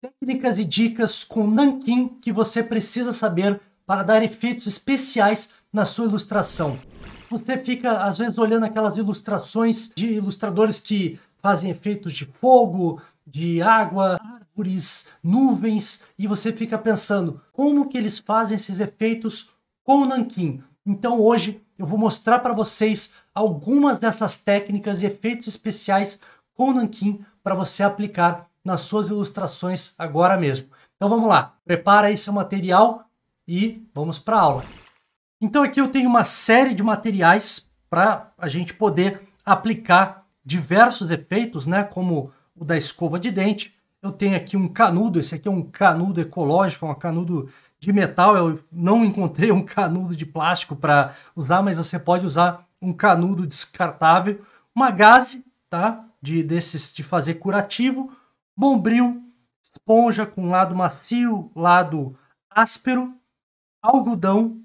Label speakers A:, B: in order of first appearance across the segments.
A: técnicas e dicas com nanquim que você precisa saber para dar efeitos especiais na sua ilustração. Você fica às vezes olhando aquelas ilustrações de ilustradores que fazem efeitos de fogo, de água, árvores, nuvens e você fica pensando como que eles fazem esses efeitos com o nanquim. Então hoje eu vou mostrar para vocês algumas dessas técnicas e efeitos especiais com o nanquim para você aplicar nas suas ilustrações agora mesmo. Então vamos lá, prepara aí seu material e vamos para a aula. Então aqui eu tenho uma série de materiais para a gente poder aplicar diversos efeitos, né, como o da escova de dente. Eu tenho aqui um canudo, esse aqui é um canudo ecológico, é um canudo de metal. Eu não encontrei um canudo de plástico para usar, mas você pode usar um canudo descartável, uma gaze, tá? De desses de fazer curativo, Bombril, esponja com lado macio, lado áspero, algodão,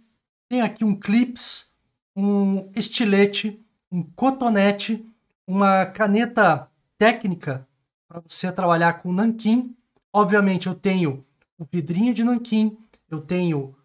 A: tem aqui um clips, um estilete, um cotonete, uma caneta técnica para você trabalhar com nanquim. Obviamente eu tenho o vidrinho de nanquim, eu tenho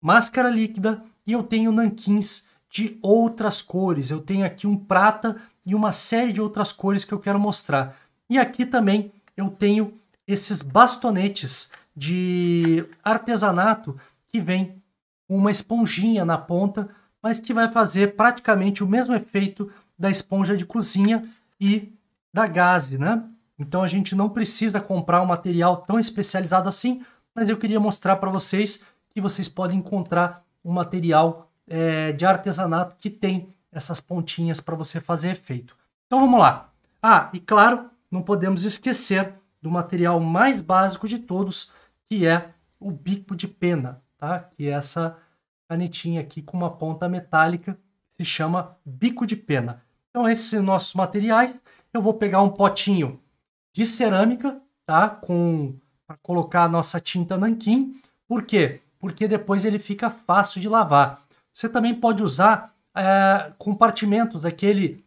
A: máscara líquida e eu tenho nanquins de outras cores. Eu tenho aqui um prata e uma série de outras cores que eu quero mostrar. E aqui também eu tenho esses bastonetes de artesanato que vem uma esponjinha na ponta, mas que vai fazer praticamente o mesmo efeito da esponja de cozinha e da gaze, né? Então a gente não precisa comprar um material tão especializado assim, mas eu queria mostrar para vocês que vocês podem encontrar um material é, de artesanato que tem essas pontinhas para você fazer efeito. Então vamos lá. Ah, e claro, não podemos esquecer do material mais básico de todos, que é o bico de pena, tá? que é essa canetinha aqui com uma ponta metálica, se chama bico de pena. Então, esses são nossos materiais. Eu vou pegar um potinho de cerâmica, tá? Com para colocar a nossa tinta nanquim. Por quê? Porque depois ele fica fácil de lavar. Você também pode usar é, compartimentos, aquele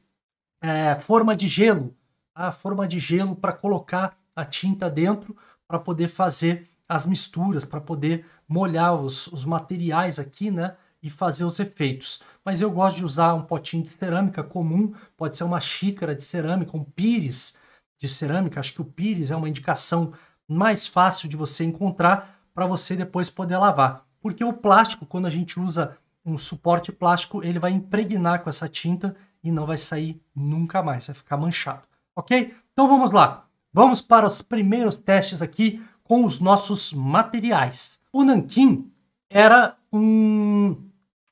A: é, forma de gelo, a forma de gelo para colocar a tinta dentro para poder fazer as misturas, para poder molhar os, os materiais aqui, né? E fazer os efeitos. Mas eu gosto de usar um potinho de cerâmica comum, pode ser uma xícara de cerâmica, um pires de cerâmica. Acho que o pires é uma indicação mais fácil de você encontrar para você depois poder lavar. Porque o plástico, quando a gente usa um suporte plástico, ele vai impregnar com essa tinta e não vai sair nunca mais, vai ficar manchado ok? Então vamos lá. Vamos para os primeiros testes aqui com os nossos materiais. O nanquim era um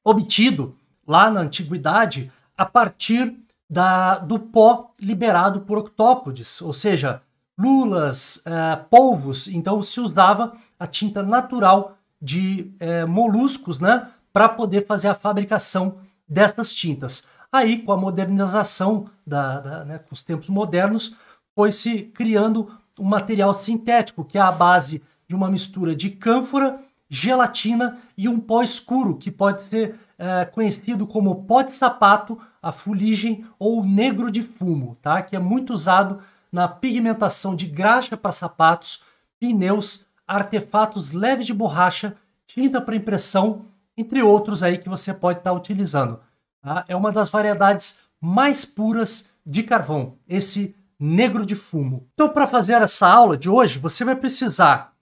A: obtido lá na antiguidade a partir da, do pó liberado por octópodes, ou seja, lulas, eh, polvos. Então se usava a tinta natural de eh, moluscos, né, para poder fazer a fabricação dessas tintas. Aí, com a modernização, da, da né, com os tempos modernos, foi se criando um material sintético, que é a base de uma mistura de cânfora, gelatina e um pó escuro, que pode ser é, conhecido como pó de sapato, a fuligem ou negro de fumo, tá? que é muito usado na pigmentação de graxa para sapatos, pneus, artefatos leves de borracha, tinta para impressão, entre outros aí que você pode estar tá utilizando. Tá? É uma das variedades mais puras de carvão, esse negro de fumo. Então, para fazer essa aula de hoje, você vai precisar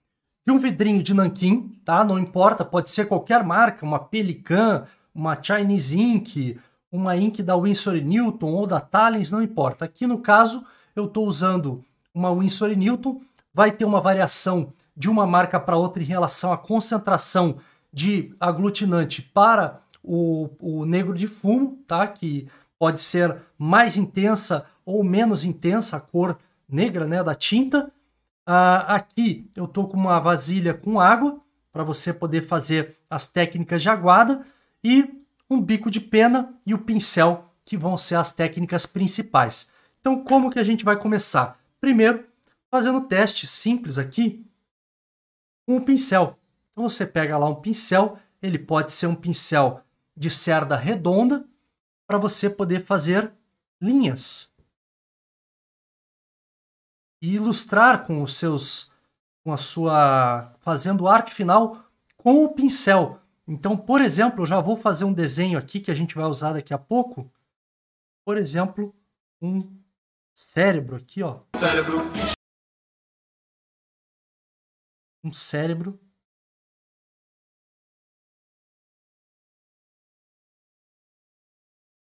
A: de um vidrinho de nanquim, tá? Não importa, pode ser qualquer marca, uma Pelican, uma Chinese Ink, uma Ink da Winsor Newton ou da Talens, não importa. Aqui no caso, eu estou usando uma Winsor Newton, vai ter uma variação de uma marca para outra em relação à concentração de aglutinante para o, o negro de fumo, tá? Que pode ser mais intensa ou menos intensa a cor negra, né, da tinta. Ah, aqui eu tô com uma vasilha com água para você poder fazer as técnicas de aguada e um bico de pena e o pincel que vão ser as técnicas principais. Então, como que a gente vai começar? Primeiro, fazendo teste simples aqui com o pincel. Então você pega lá um pincel, ele pode ser um pincel de cerda redonda para você poder fazer linhas e ilustrar com os seus com a sua fazendo arte final com o pincel. Então, por exemplo, eu já vou fazer um desenho aqui que a gente vai usar daqui a pouco. Por exemplo, um cérebro aqui, ó. Cérebro.
B: Um cérebro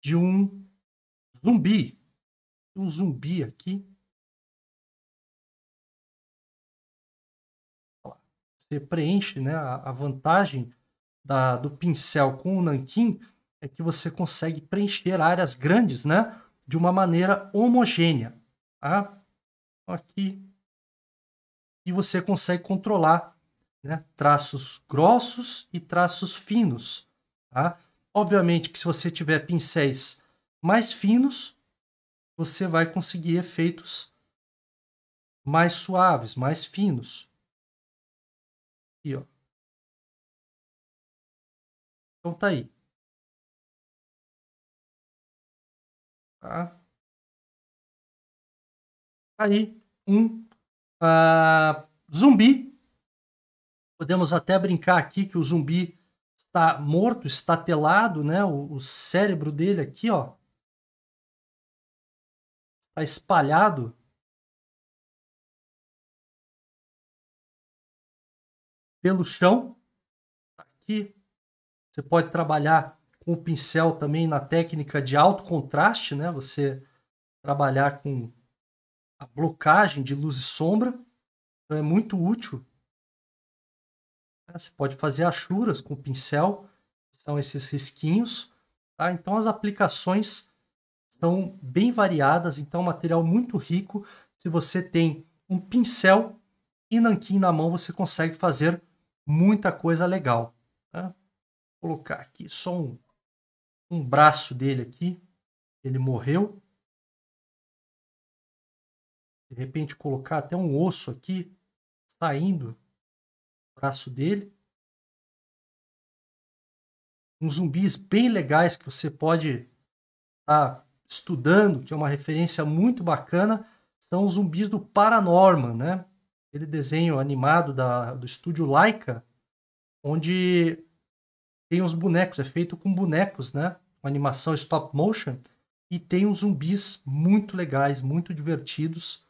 B: de um zumbi. Um zumbi aqui.
A: Você preenche né, a vantagem da, do pincel com o nanquim é que você consegue preencher áreas grandes né, de uma maneira homogênea. Tá? Aqui. E você consegue controlar né, traços grossos e traços finos. Tá? Obviamente que se você tiver pincéis mais finos, você vai conseguir efeitos mais suaves, mais finos.
B: Aqui, ó. Então tá aí. Tá.
A: tá aí, um uh, zumbi. Podemos até brincar aqui que o zumbi está morto, estatelado, né? O, o cérebro dele aqui, ó.
B: Está espalhado.
A: Pelo chão. Tá aqui. Você pode trabalhar com o pincel também na técnica de alto contraste, né? Você trabalhar com a blocagem de luz e sombra. Então é muito útil você pode fazer achuras com o pincel, que são esses risquinhos. Tá? Então as aplicações são bem variadas, então é material muito rico. Se você tem um pincel e nanquim na mão, você consegue fazer muita coisa legal. Tá? Vou colocar aqui só um, um braço dele aqui. Ele morreu.
B: De repente colocar até um osso aqui saindo braço dele.
A: Uns zumbis bem legais que você pode estar tá estudando, que é uma referência muito bacana, são os zumbis do Paranorman, né? Aquele desenho animado da, do estúdio Laika, onde tem os bonecos, é feito com bonecos, né? Uma animação stop motion e tem uns zumbis muito legais, muito divertidos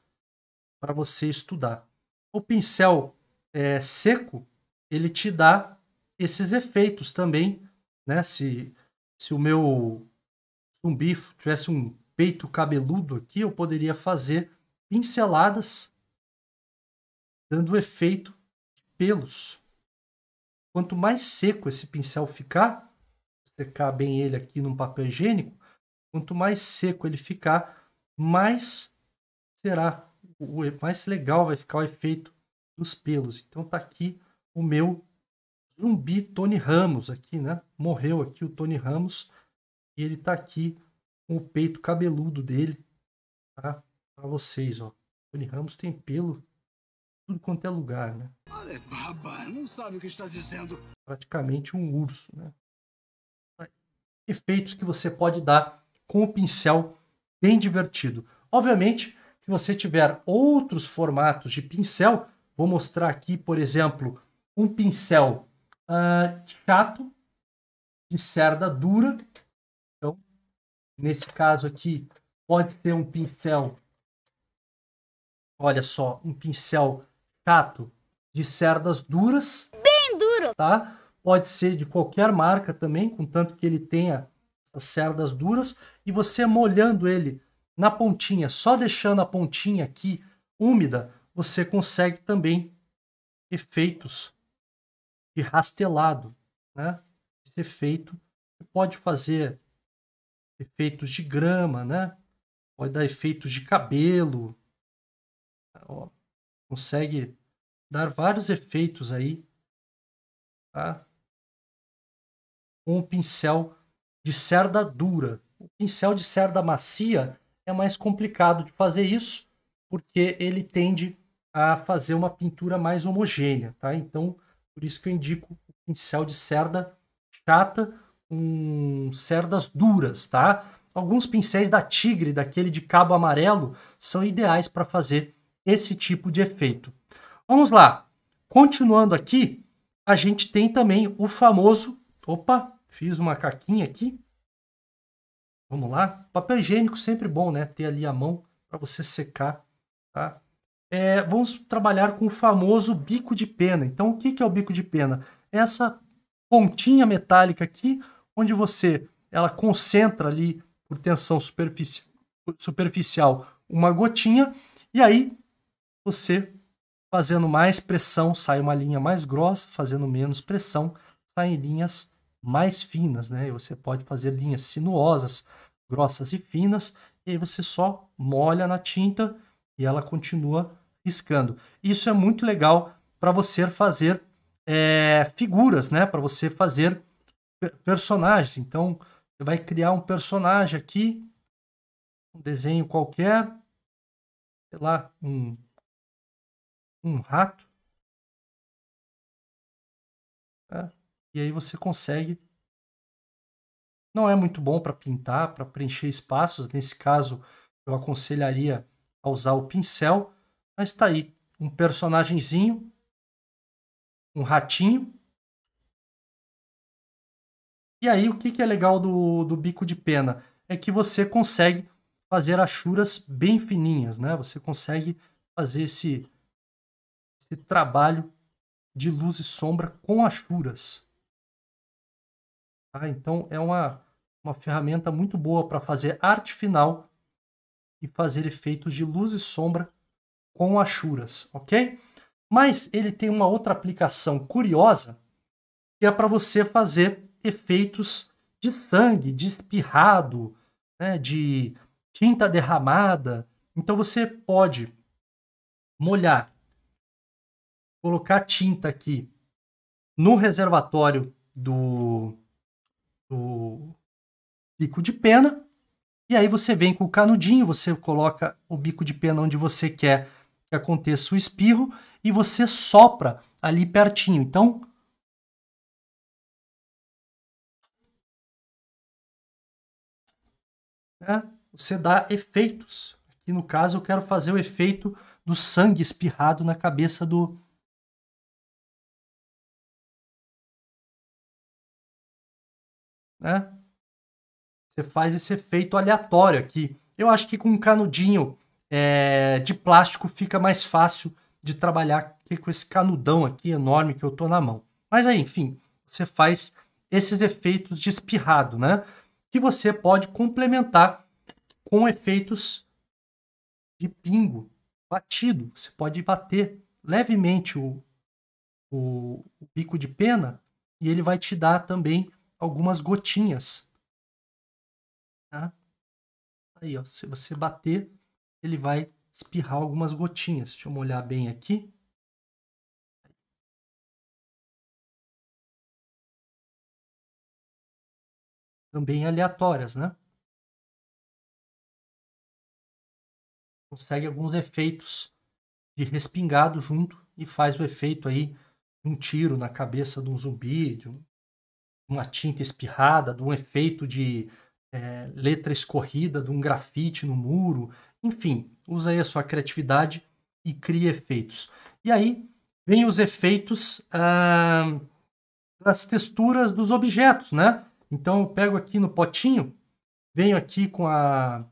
A: para você estudar. O pincel é, seco, ele te dá esses efeitos também, né? Se, se o meu zumbi tivesse um peito cabeludo aqui, eu poderia fazer pinceladas dando o efeito de pelos. Quanto mais seco esse pincel ficar, secar bem ele aqui num papel higiênico, quanto mais seco ele ficar, mais será mais legal vai ficar o efeito nos pelos. Então tá aqui o meu zumbi Tony Ramos aqui, né? Morreu aqui o Tony Ramos e ele tá aqui com o peito cabeludo dele, tá? Para vocês, ó. Tony Ramos tem pelo tudo quanto é lugar, né? não sabe o que está dizendo. Praticamente um urso, né? Efeitos que você pode dar com o pincel bem divertido. Obviamente, se você tiver outros formatos de pincel, Vou mostrar aqui, por exemplo, um pincel uh, chato, de cerda dura. Então, nesse caso aqui, pode ser um pincel, olha só, um pincel chato de cerdas duras. Bem duro! Tá? Pode ser de qualquer marca também, contanto que ele tenha essas cerdas duras. E você molhando ele na pontinha, só deixando a pontinha aqui úmida, você consegue também efeitos de rastelado, né? Esse efeito você pode fazer efeitos de grama, né? Pode dar efeitos de cabelo. Ó, consegue dar vários efeitos aí, tá? Com um pincel de cerda dura. O pincel de cerda macia é mais complicado de fazer isso, porque ele tende a fazer uma pintura mais homogênea, tá? Então, por isso que eu indico o pincel de cerda chata com cerdas duras, tá? Alguns pincéis da Tigre, daquele de cabo amarelo, são ideais para fazer esse tipo de efeito. Vamos lá. Continuando aqui, a gente tem também o famoso... Opa, fiz uma caquinha aqui. Vamos lá. Papel higiênico sempre bom, né? Ter ali a mão para você secar, tá? é, vamos trabalhar com o famoso bico de pena. Então, o que, é o bico de pena? É essa pontinha metálica aqui, onde você ela concentra ali por tensão superficial uma gotinha, e aí você fazendo mais pressão sai uma linha mais grossa, fazendo menos pressão saem linhas mais finas, né? E você pode fazer linhas sinuosas, grossas e finas, e aí você só molha na tinta e ela continua riscando. Isso é muito legal para você fazer é, figuras, né? Para você fazer personagens. Então, você vai criar um personagem aqui, um desenho qualquer, sei lá, um, um rato.
B: É, e aí você consegue.
A: Não é muito bom para pintar, para preencher espaços. Nesse caso, eu aconselharia a usar o pincel mas está aí. Um personagemzinho. Um ratinho. E aí, o que, que é legal do, do bico de pena? É que você consegue fazer achuras bem fininhas, né? Você consegue fazer esse, esse trabalho de luz e sombra com achuras. Tá? Então, é uma, uma ferramenta muito boa para fazer arte final e fazer efeitos de luz e sombra com achuras, ok? Mas ele tem uma outra aplicação curiosa que é para você fazer efeitos de sangue, de espirrado, né, de tinta derramada. Então você pode molhar, colocar tinta aqui no reservatório do, do bico de pena. E aí você vem com o canudinho, você coloca o bico de pena onde você quer que aconteça o espirro e você sopra ali pertinho. Então, né, você dá efeitos. Aqui no caso, eu quero fazer o efeito do sangue espirrado na cabeça do, Né? Você faz esse efeito aleatório aqui. Eu acho que com um canudinho é, de plástico fica mais fácil de trabalhar com esse canudão aqui enorme que eu tô na mão. Mas aí, enfim, você faz esses efeitos de espirrado, né? Que você pode complementar com efeitos de pingo, batido. Você pode bater levemente o, o, o bico de pena e ele vai te dar também algumas gotinhas. Tá? Aí, ó, se você bater, ele vai espirrar algumas gotinhas. Deixa eu molhar bem aqui.
B: Também aleatórias, né?
A: Consegue alguns efeitos de respingado junto e faz o efeito aí um tiro na cabeça de um zumbi, de um, uma tinta espirrada, de um efeito de é, letra escorrida, de um grafite no muro. Enfim, usa aí a sua criatividade e cria efeitos. E aí vem os efeitos ah, das texturas dos objetos, né? Então eu pego aqui no potinho, venho aqui com a,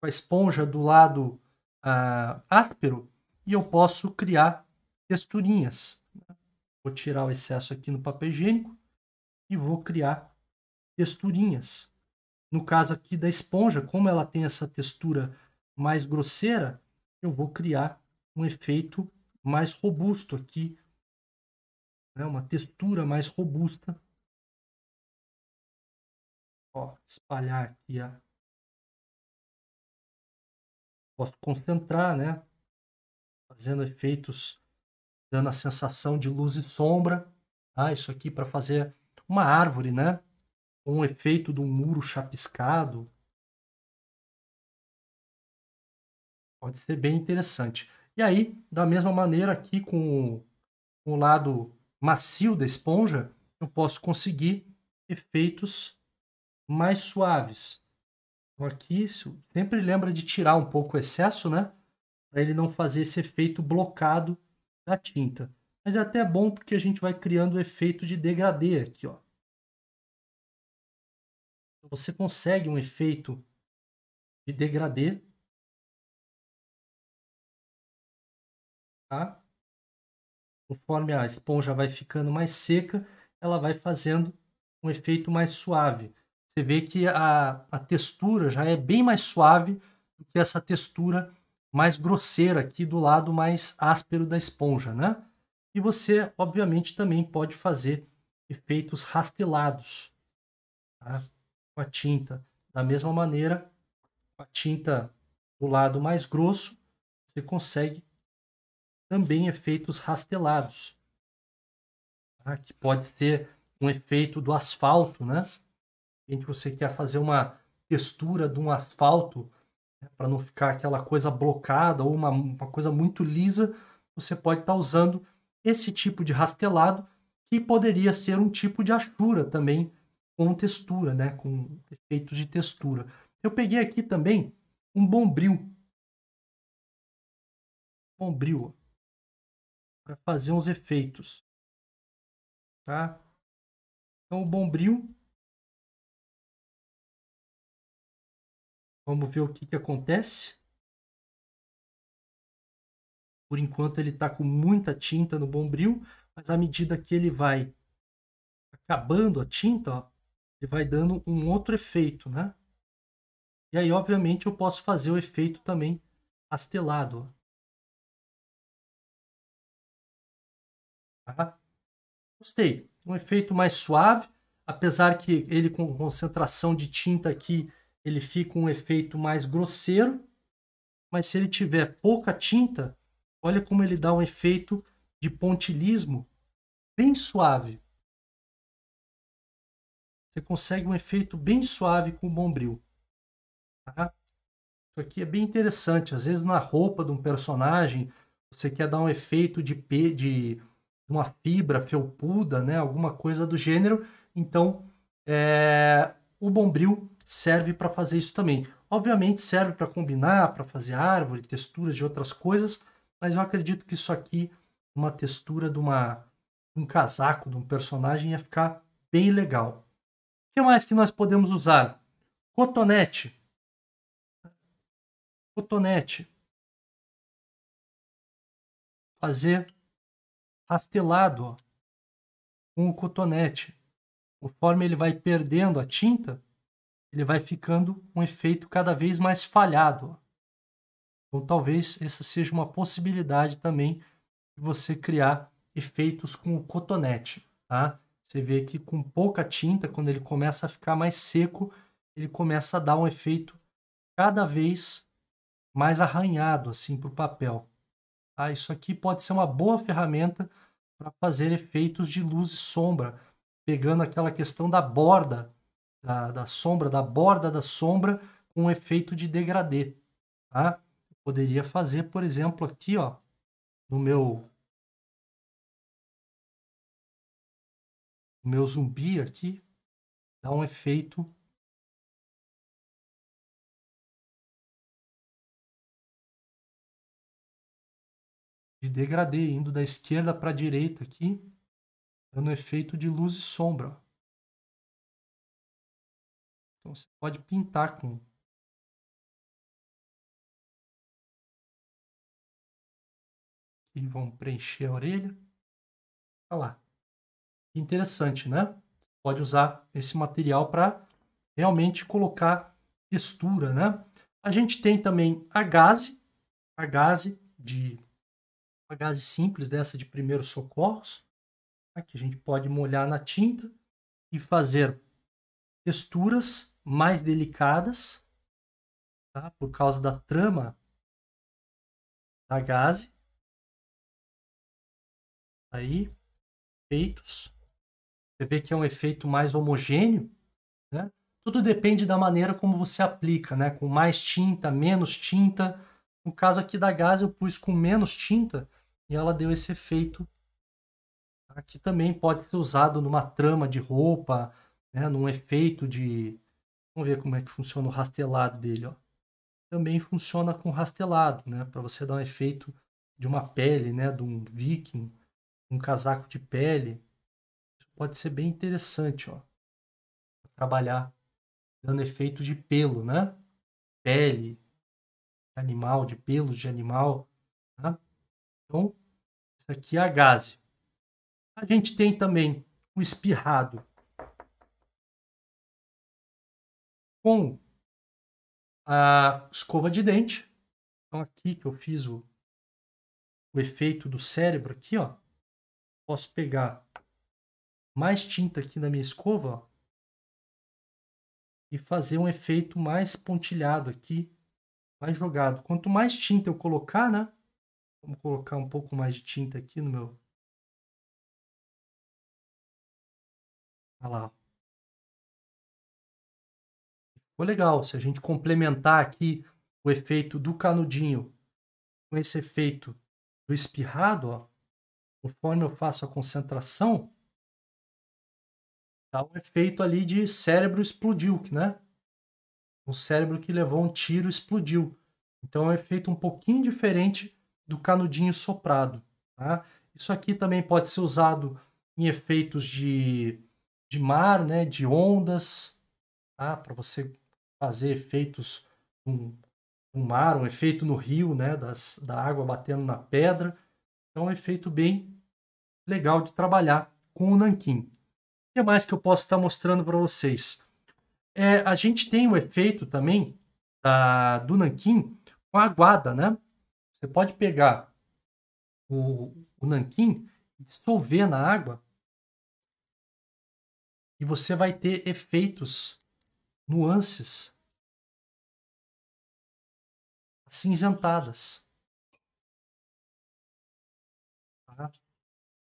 A: com a esponja do lado ah, áspero e eu posso criar texturinhas. Vou tirar o excesso aqui no papel higiênico e vou criar texturinhas. No caso aqui da esponja, como ela tem essa textura mais grosseira, eu vou criar um efeito mais robusto aqui, né? uma textura mais robusta.
B: Ó, espalhar aqui a
A: posso concentrar, né? Fazendo efeitos, dando a sensação de luz e sombra. Ah, isso aqui para fazer uma árvore, né? Um efeito de um muro chapiscado. Pode ser bem interessante. E aí, da mesma maneira aqui com, com o lado macio da esponja, eu posso conseguir efeitos mais suaves. Então aqui, sempre lembra de tirar um pouco o excesso, né? Para ele não fazer esse efeito blocado da tinta. Mas é até bom porque a gente vai criando o efeito de degradê aqui, ó. Você consegue um efeito de degradê tá? Conforme a esponja vai ficando mais seca, ela vai fazendo um efeito mais suave. Você vê que a, a textura já é bem mais suave do que essa textura mais grosseira aqui do lado mais áspero da esponja, né? E você, obviamente, também pode fazer efeitos rastelados tá? com a tinta. Da mesma maneira, com a tinta do lado mais grosso, você consegue também efeitos rastelados, tá? que pode ser um efeito do asfalto, né? De repente você quer fazer uma textura de um asfalto né? para não ficar aquela coisa blocada ou uma, uma coisa muito lisa, você pode estar tá usando esse tipo de rastelado que poderia ser um tipo de achura também com textura, né? Com efeitos de textura. Eu peguei aqui também um bombril.
B: Bombril para fazer uns efeitos. Tá? Então o bombril. Vamos ver o que, que acontece.
A: Por enquanto ele está com muita tinta no bombril, mas à medida que ele vai acabando a tinta, ó, ele vai dando um outro efeito, né? E aí, obviamente, eu posso fazer o
B: efeito também pastelado. Ó.
A: Tá? Gostei. Um efeito mais suave, apesar que ele com concentração de tinta aqui, ele fica um efeito mais grosseiro. Mas se ele tiver pouca tinta, olha como ele dá um efeito de pontilismo bem suave. Você consegue um efeito bem suave com o bombril. Tá? Isso aqui é bem interessante. Às vezes na roupa de um personagem, você quer dar um efeito de, de uma fibra felpuda, né? Alguma coisa do gênero. Então, é, o bombril serve para fazer isso também. Obviamente serve para combinar, para fazer árvore, texturas de outras coisas, mas eu acredito que isso aqui, uma textura de uma, um casaco de um personagem, ia ficar bem legal. O que mais que nós podemos usar? Cotonete.
B: Cotonete. Fazer
A: pastelado, ó, com o cotonete. Conforme ele vai perdendo a tinta, ele vai ficando um efeito cada vez mais falhado. Ó. Então talvez essa seja uma possibilidade também de você criar efeitos com o cotonete, tá? Você vê que com pouca tinta, quando ele começa a ficar mais seco, ele começa a dar um efeito cada vez mais arranhado assim para o papel. Ah, isso aqui pode ser uma boa ferramenta para fazer efeitos de luz e sombra, pegando aquela questão da borda da, da sombra, da borda da sombra com um efeito de degradê. Tá? poderia fazer, por exemplo, aqui ó, no meu
B: meu zumbi aqui, dá um efeito de degradê, indo da esquerda para a direita aqui, dando efeito de luz e sombra. Então você pode pintar com e vão preencher a orelha. Olha
A: tá lá. Interessante, né? Pode usar esse material para realmente colocar textura, né? A gente tem também a gaze, a gaze de uma gase simples dessa de primeiros socorros, tá? que a gente pode molhar na tinta e fazer texturas mais delicadas, tá? por causa da
B: trama da gase.
A: Aí, feitos. Você vê que é um efeito mais homogêneo, né? Tudo depende da maneira como você aplica, né? Com mais tinta, menos tinta. No caso aqui da gás, eu pus com menos tinta, e ela deu esse efeito aqui tá? também pode ser usado numa trama de roupa, né? num efeito de. Vamos ver como é que funciona o rastelado dele. Ó. Também funciona com rastelado, né? para você dar um efeito de uma pele, né? de um viking, um casaco de pele. Isso pode ser bem interessante. Ó. Trabalhar dando efeito de pelo, né? Pele, animal, de pelos de animal. Tá? Então, isso aqui é a gase. A gente tem também o espirrado
B: com a escova de dente.
A: Então aqui que eu fiz o, o efeito do cérebro aqui, ó. Posso pegar mais tinta aqui na minha escova, ó, e fazer um efeito mais pontilhado aqui, mais jogado. Quanto mais tinta eu colocar, né? Vamos colocar um pouco mais de tinta aqui no meu. Olha lá. Ficou legal. Se a gente complementar aqui o efeito do canudinho com esse efeito do espirrado, ó, conforme eu faço a concentração, dá um efeito ali de cérebro explodiu, né? Um cérebro que levou um tiro explodiu. Então é um efeito um pouquinho diferente do canudinho soprado. Tá? Isso aqui também pode ser usado em efeitos de, de mar, né? de ondas, tá? para você fazer efeitos no, no mar, um efeito no rio, né? Das, da água batendo na pedra. Então, é um efeito bem legal de trabalhar com o nanquim. O que mais que eu posso estar mostrando para vocês? É, a gente tem o efeito também da, do nanquim com a aguada, né? Você pode pegar o, o nanquim, dissolver na água e você vai ter
B: efeitos, nuances
A: cinzentadas. Tá?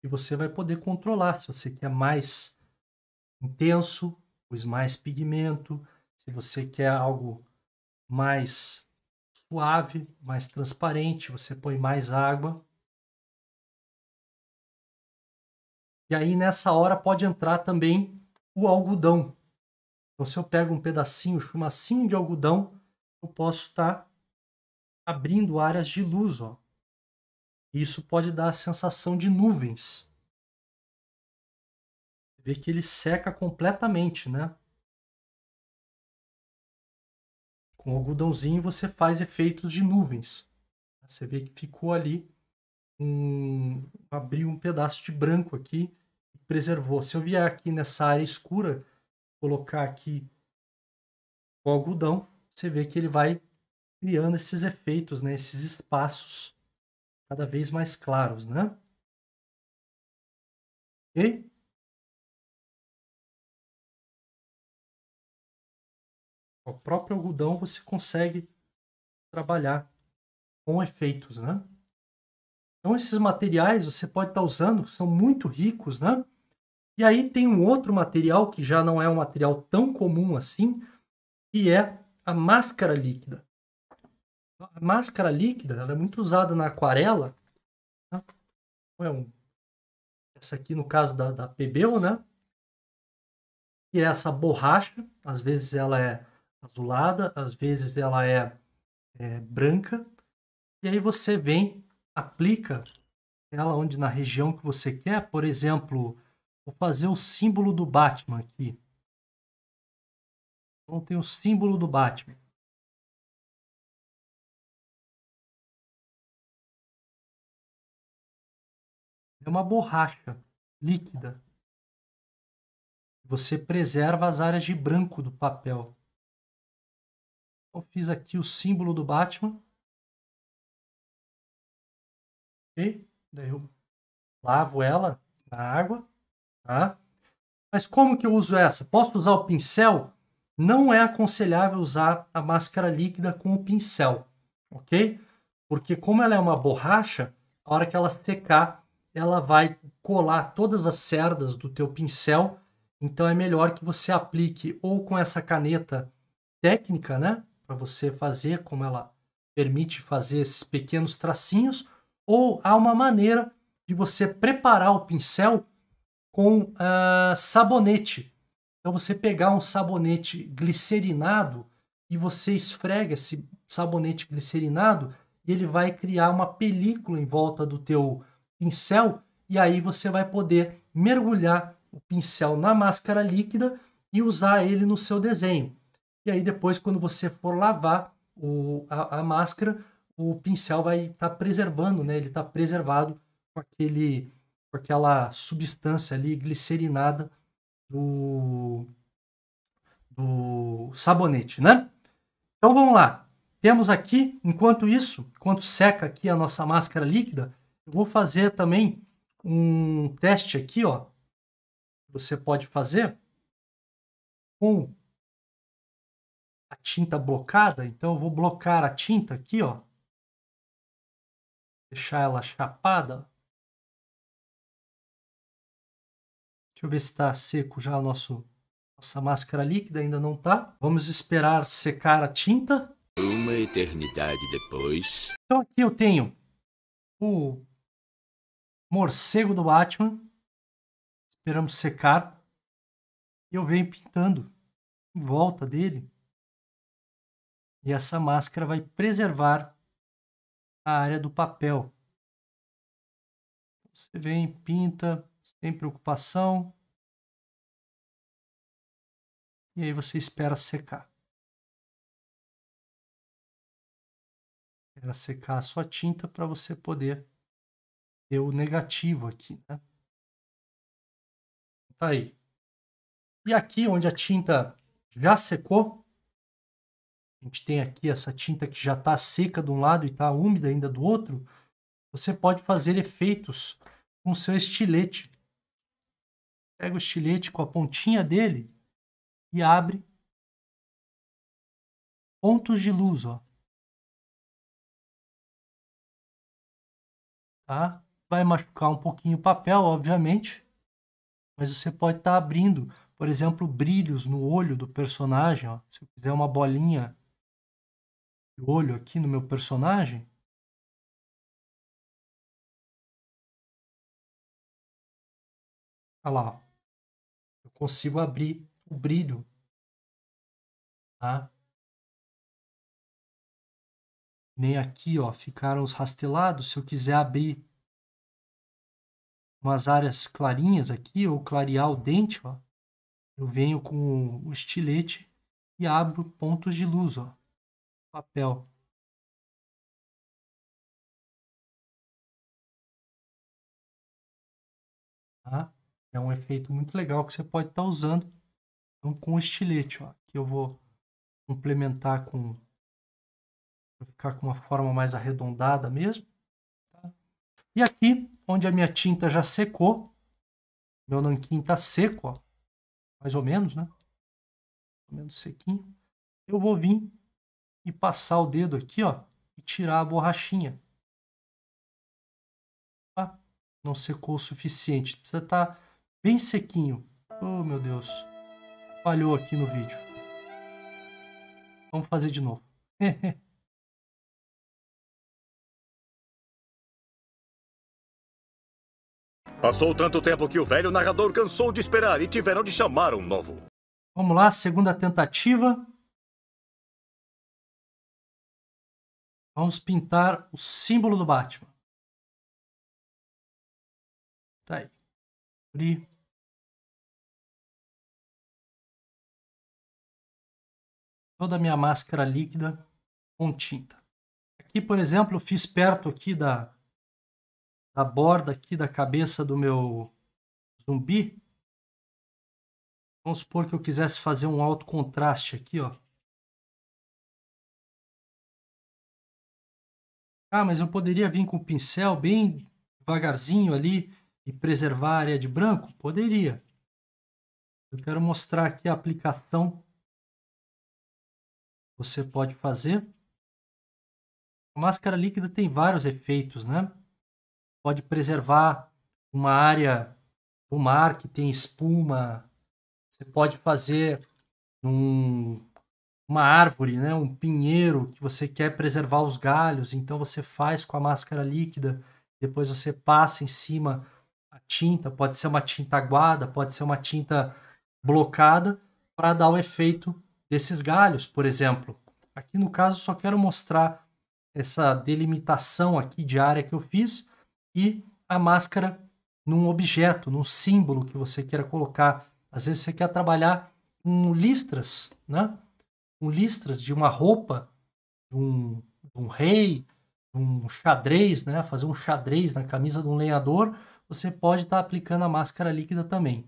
A: E você vai poder controlar se você quer mais intenso, pois mais pigmento, se você quer algo mais suave, mais transparente, você põe mais água. E aí nessa hora pode entrar também o algodão. Então se eu pego um pedacinho, um chumacinho de algodão, eu posso estar tá abrindo áreas de luz, ó. E isso pode dar a sensação de nuvens. Você vê que ele seca completamente, né?
B: Com o algodãozinho você faz efeitos
A: de nuvens. Você vê que ficou ali um abriu um pedaço de branco aqui e preservou. Se eu vier aqui nessa área escura, colocar aqui o algodão, você vê que ele vai criando esses efeitos, né, esses espaços cada vez mais claros, né?
B: OK? o próprio algodão você consegue trabalhar
A: com efeitos, né? Então esses materiais você pode estar tá usando, são muito ricos, né? E aí tem um outro material que já não é um material tão comum assim, que é a máscara líquida. A máscara líquida ela é muito usada na aquarela. Né? É essa aqui no caso da, da PBO, né? E é essa borracha, às vezes ela é azulada, às vezes ela é, é branca. E aí você vem, aplica ela onde na região que você quer. Por exemplo, vou fazer o símbolo do Batman aqui.
B: Então tem o símbolo do Batman. É uma
A: borracha líquida. Você preserva as áreas de branco do papel. Eu fiz aqui o símbolo do Batman.
B: Ok? Daí eu lavo
A: ela na água. Tá? Mas como que eu uso essa? Posso usar o pincel? Não é aconselhável usar a máscara líquida com o pincel, ok? Porque como ela é uma borracha, a hora que ela secar, ela vai colar todas as cerdas do teu pincel. Então é melhor que você aplique ou com essa caneta técnica, né? para você fazer, como ela permite fazer esses pequenos tracinhos, ou há uma maneira de você preparar o pincel com uh, sabonete. Então você pegar um sabonete glicerinado e você esfrega esse sabonete glicerinado e ele vai criar uma película em volta do teu pincel e aí você vai poder mergulhar o pincel na máscara líquida e usar ele no seu desenho. E aí depois, quando você for lavar o, a, a máscara, o pincel vai estar tá preservando, né? Ele está preservado com aquele, com aquela substância ali glicerinada do, do sabonete, né? Então vamos lá. Temos aqui, enquanto isso, enquanto seca aqui a nossa máscara líquida, eu vou fazer também um teste aqui, ó. Você pode fazer com a tinta blocada, então eu vou blocar a tinta aqui,
B: ó. Deixar ela chapada.
A: Deixa eu ver se está seco já a nosso, nossa máscara líquida, ainda não está. Vamos esperar secar a tinta. Uma eternidade depois. Então aqui eu tenho o morcego do Batman. Esperamos secar. E eu venho pintando em volta dele e essa máscara vai preservar
B: a área do papel. Então, você vem, pinta, sem preocupação. E aí você espera secar.
A: Espera secar a sua tinta para você poder ter o negativo aqui, né? Tá aí. E aqui onde a tinta já secou, a gente tem aqui essa tinta que já está seca de um lado e está úmida ainda do outro, você pode fazer efeitos com seu estilete. Pega o estilete com a pontinha dele e
B: abre pontos de luz, ó.
A: Tá? Vai machucar um pouquinho o papel, obviamente, mas você pode estar tá abrindo, por exemplo, brilhos no olho do personagem, ó. Se eu fizer uma bolinha olho aqui no meu
B: personagem, olha lá, eu consigo abrir o brilho, tá? Nem
A: aqui, ó, ficaram os rastelados. Se eu quiser abrir umas áreas clarinhas aqui, ou clarear o dente, ó, eu venho com o estilete e abro pontos de luz, ó papel tá? É um efeito muito legal que você pode estar tá usando então, com o estilete, ó. Aqui eu vou complementar com ficar com uma forma mais arredondada mesmo. Tá? E aqui, onde a minha tinta já secou, meu nanquim está seco, ó, mais ou menos, né? Mais ou menos sequinho. Eu vou vir e passar o dedo aqui, ó, e tirar a borrachinha. Ah, não secou o suficiente. Precisa estar tá bem sequinho. Oh, meu Deus. Falhou aqui no vídeo. Vamos fazer de novo.
B: Passou tanto tempo que o velho narrador cansou de esperar e tiveram de chamar um novo.
A: Vamos lá, segunda tentativa.
B: Vamos pintar o símbolo do Batman. Tá aí. Abrir.
A: Toda a minha máscara líquida com tinta. Aqui, por exemplo, eu fiz perto aqui da, da borda aqui da cabeça do meu zumbi. Vamos supor que eu quisesse fazer um
B: alto contraste aqui, ó.
A: Ah, mas eu poderia vir com o pincel bem devagarzinho ali e preservar a área de branco? Poderia. Eu quero mostrar aqui a aplicação que você pode fazer. A máscara líquida tem vários efeitos, né? Pode preservar uma área do mar que tem espuma. Você pode fazer um uma árvore, né, um pinheiro que você quer preservar os galhos, então você faz com a máscara líquida, depois você passa em cima a tinta, pode ser uma tinta aguada, pode ser uma tinta blocada para dar o efeito desses galhos, por exemplo. Aqui no caso só quero mostrar essa delimitação aqui de área que eu fiz e a máscara num objeto, num símbolo que você queira colocar. Às vezes você quer trabalhar com listras, né? com listras de uma roupa, de um, de um rei, de um xadrez, né? Fazer um xadrez na camisa de um lenhador, você pode estar tá aplicando a máscara líquida também,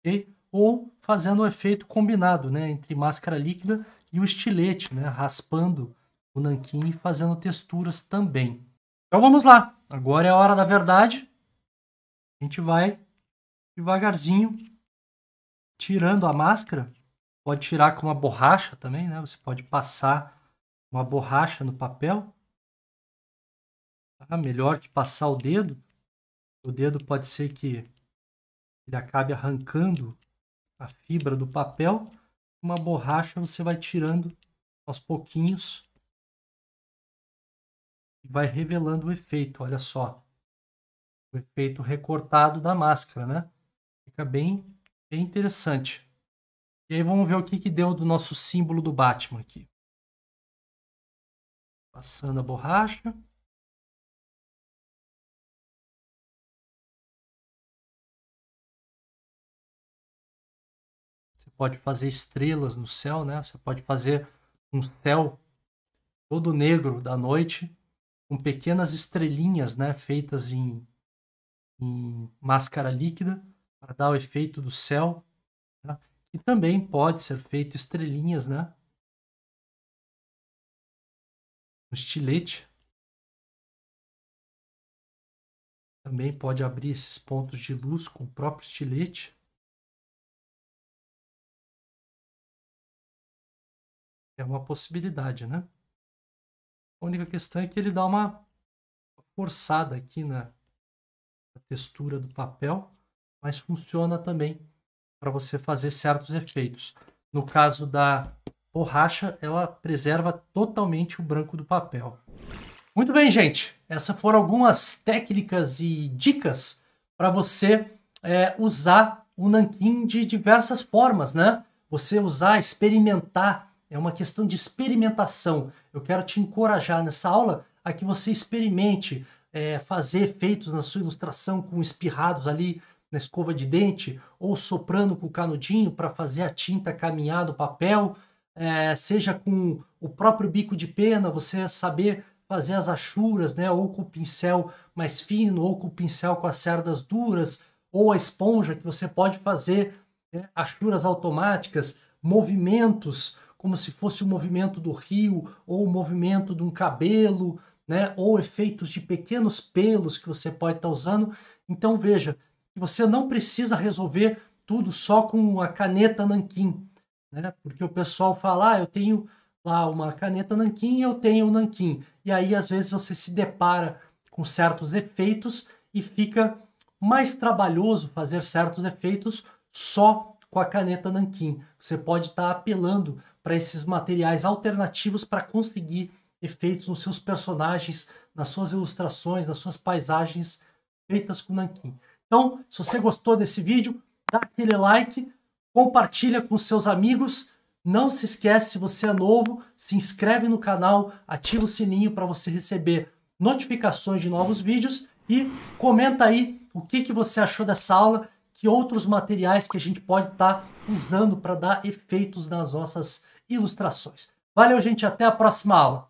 A: ok? Ou fazendo o um efeito combinado, né? Entre máscara líquida e o estilete, né? Raspando o nanquim e fazendo texturas também. Então vamos lá. Agora é a hora da verdade. A gente vai devagarzinho tirando a máscara pode tirar com uma borracha também, né? Você pode passar uma borracha no papel. Tá? Melhor que passar o dedo. O dedo pode ser que ele acabe arrancando a fibra do papel. Uma borracha você vai tirando aos pouquinhos e vai revelando o efeito. Olha só, o efeito recortado da máscara, né? Fica bem, bem interessante. E aí vamos ver o que, que deu do nosso símbolo do Batman aqui. Passando a
B: borracha. Você pode fazer estrelas
A: no céu, né? Você pode fazer um céu todo negro da noite com pequenas estrelinhas, né, feitas em, em máscara líquida para dar o efeito do céu. Né? E também pode ser feito estrelinhas, né? Um estilete.
B: Também pode abrir esses pontos de luz com o próprio estilete. É uma possibilidade, né? A única questão
A: é que ele dá uma forçada aqui na, na textura do papel, mas funciona também para você fazer certos efeitos. No caso da borracha, ela preserva totalmente o branco do papel. Muito bem, gente. Essas foram algumas técnicas e dicas para você é, usar o nanquim de diversas formas, né? Você usar, experimentar. É uma questão de experimentação. Eu quero te encorajar nessa aula a que você experimente é, fazer efeitos na sua ilustração com espirrados ali na escova de dente ou soprando com o canudinho para fazer a tinta caminhar no papel, é, seja com o próprio bico de pena, você saber fazer as achuras, né, ou com o pincel mais fino, ou com o pincel com as cerdas duras, ou a esponja que você pode fazer né, achuras automáticas, movimentos como se fosse o movimento do rio ou o movimento de um cabelo, né, ou efeitos de pequenos pelos que você pode estar tá usando. Então veja, que você não precisa resolver tudo só com a caneta nanquim, né? Porque o pessoal fala, ah, eu tenho lá uma caneta nanquim e eu tenho um nanquim. E aí às vezes você se depara com certos efeitos e fica mais trabalhoso fazer certos efeitos só com a caneta nanquim. Você pode estar tá apelando para esses materiais alternativos para conseguir efeitos nos seus personagens, nas suas ilustrações, nas suas paisagens feitas com nanquim. Então, se você gostou desse vídeo, dá aquele like, compartilha com seus amigos. Não se esquece, se você é novo, se inscreve no canal, ativa o sininho para você receber notificações de novos vídeos e comenta aí o que, que você achou dessa aula, que outros materiais que a gente pode estar tá usando para dar efeitos nas nossas ilustrações. Valeu, gente, até a próxima aula.